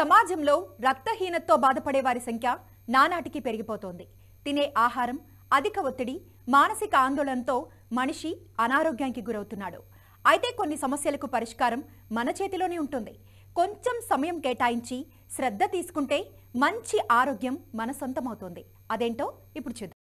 సమాజంలో రక్తహీనతతో బాధపడే వారి సంఖ్య నానాటికి పెరిగిపోతోంది తినే ఆహారం అధిక ఒత్తిడి మానసిక ఆందోళనతో మనిషి అనారోగ్యానికి గురవుతున్నాడు అయితే కొన్ని సమస్యలకు పరిష్కారం మన చేతిలోనే ఉంటుంది కొంచెం సమయం కేటాయించి శ్రద్ధ తీసుకుంటే మంచి ఆరోగ్యం మన సొంతమవుతుంది అదేంటో ఇప్పుడు చూద్దాం